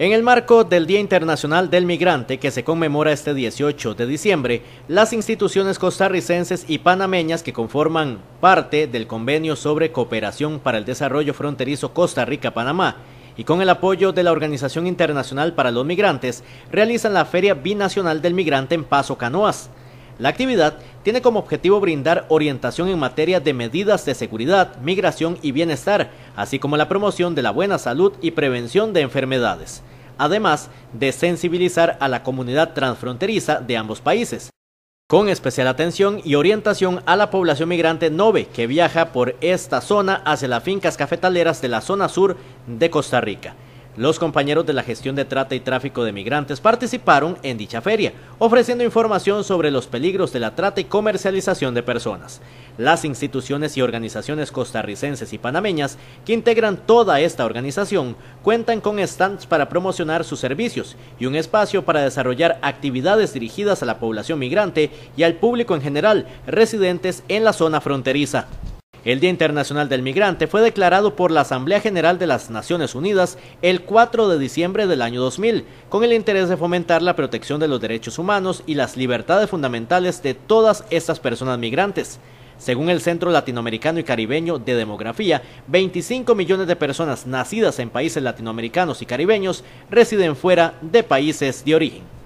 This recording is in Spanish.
En el marco del Día Internacional del Migrante que se conmemora este 18 de diciembre, las instituciones costarricenses y panameñas que conforman parte del Convenio sobre Cooperación para el Desarrollo Fronterizo Costa Rica-Panamá y con el apoyo de la Organización Internacional para los Migrantes, realizan la Feria Binacional del Migrante en Paso Canoas. La actividad tiene como objetivo brindar orientación en materia de medidas de seguridad, migración y bienestar, así como la promoción de la buena salud y prevención de enfermedades además de sensibilizar a la comunidad transfronteriza de ambos países, con especial atención y orientación a la población migrante nobe que viaja por esta zona hacia las fincas cafetaleras de la zona sur de Costa Rica. Los compañeros de la gestión de trata y tráfico de migrantes participaron en dicha feria, ofreciendo información sobre los peligros de la trata y comercialización de personas. Las instituciones y organizaciones costarricenses y panameñas que integran toda esta organización cuentan con stands para promocionar sus servicios y un espacio para desarrollar actividades dirigidas a la población migrante y al público en general residentes en la zona fronteriza. El Día Internacional del Migrante fue declarado por la Asamblea General de las Naciones Unidas el 4 de diciembre del año 2000, con el interés de fomentar la protección de los derechos humanos y las libertades fundamentales de todas estas personas migrantes. Según el Centro Latinoamericano y Caribeño de Demografía, 25 millones de personas nacidas en países latinoamericanos y caribeños residen fuera de países de origen.